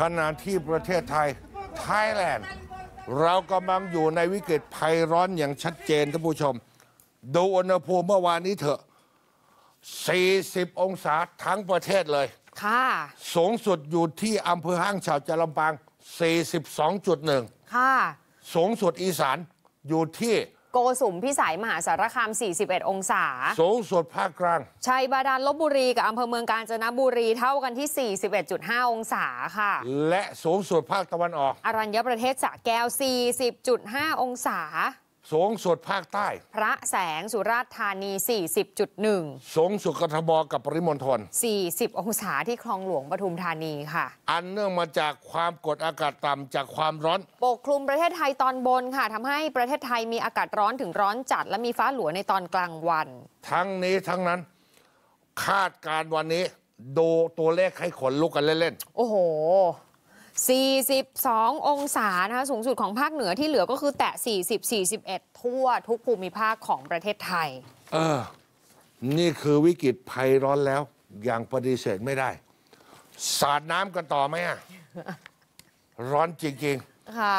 ขณะที่ประเทศไทย ไทยแลนด์เรากำลังอยู่ในวิกฤตภัยร้อนอย่างชัดเจนท่านผู้ชม ดูอุณหภูมิเมื่อวานนี้เถอะ 40 องศาทั้งประเทศเลย ค่ะ สูงสุดอยู่ที่อำเภอห้างฉาวจลำปาง 42.1 ค่ะ สูงสุดอีสานอยู่ที่กสุมพิสัยมหาสารคาม 41 องศา สูงสุดภาคกลาง ชัยบาดาลลบบุรี กับอำเภอเมืองกาญจนบุรีเท่ากันที่ 41.5 องศาค่ะ และสูงสุดภาคตะวันออก อรัญญประเทศสะแก้ว 40.5 องศาสูงสุดภาคใต้ พระแสงสุราษฎร์ธานี 40.1สูงสุดกทมกับปริมณฑล 40 องศาที่คลองหลวงปทุมธานีค่ะ อันเนื่องมาจากความกดอากาศต่ำจากความร้อน ปกคลุมประเทศไทยตอนบนค่ะทำให้ประเทศไทยมีอากาศร้อนถึงร้อนจัดและมีฟ้าหลวในตอนกลางวัน ทั้งนี้ทั้งนั้นคาดการวันนี้ดูตัวเลขให้ขนลุกกันเล่นๆโอ้โห42 องศานะคะสูงสุดของภาคเหนือที่เหลือก็คือแตะ 40 41 ทั่วทุกภูมิภาคของประเทศไทย เออ นี่คือวิกฤตภัยร้อนแล้ว อย่างปฏิเสธไม่ได้ สาดน้ำกันต่อไหมอะร้อนจริงๆ ค่ะ